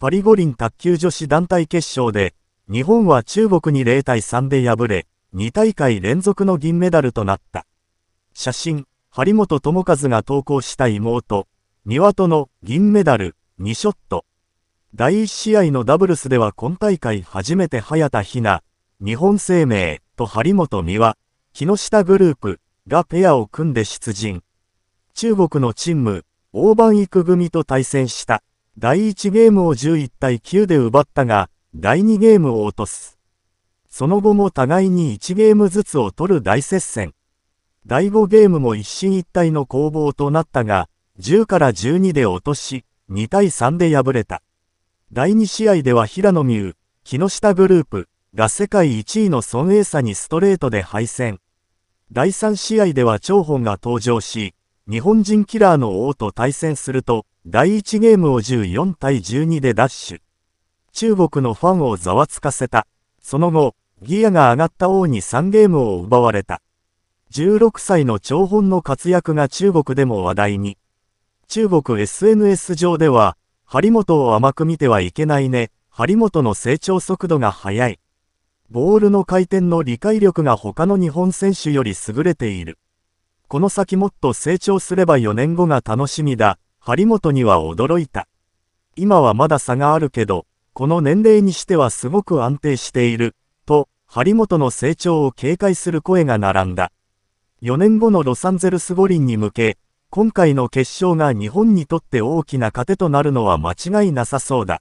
パリ五輪卓球女子団体決勝で、日本は中国に0対3で敗れ、2大会連続の銀メダルとなった。写真、張本智和が投稿した妹、ワとの銀メダル、2ショット。第1試合のダブルスでは今大会初めて早田ひな、日本生命と張本美和、木下グループがペアを組んで出陣。中国のチーム、大番育組と対戦した。第1ゲームを11対9で奪ったが、第2ゲームを落とす。その後も互いに1ゲームずつを取る大接戦。第5ゲームも一進一退の攻防となったが、10から12で落とし、2対3で敗れた。第2試合では平野美宇、木下グループが世界1位の孫栄差にストレートで敗戦。第3試合では張本が登場し、日本人キラーの王と対戦すると、第1ゲームを14対12でダッシュ。中国のファンをざわつかせた。その後、ギアが上がった王に3ゲームを奪われた。16歳の長本の活躍が中国でも話題に。中国 SNS 上では、張本を甘く見てはいけないね。張本の成長速度が速い。ボールの回転の理解力が他の日本選手より優れている。この先もっと成長すれば4年後が楽しみだ。張本には驚いた。今はまだ差があるけど、この年齢にしてはすごく安定している、と、張本の成長を警戒する声が並んだ。4年後のロサンゼルス五輪に向け、今回の決勝が日本にとって大きな糧となるのは間違いなさそうだ。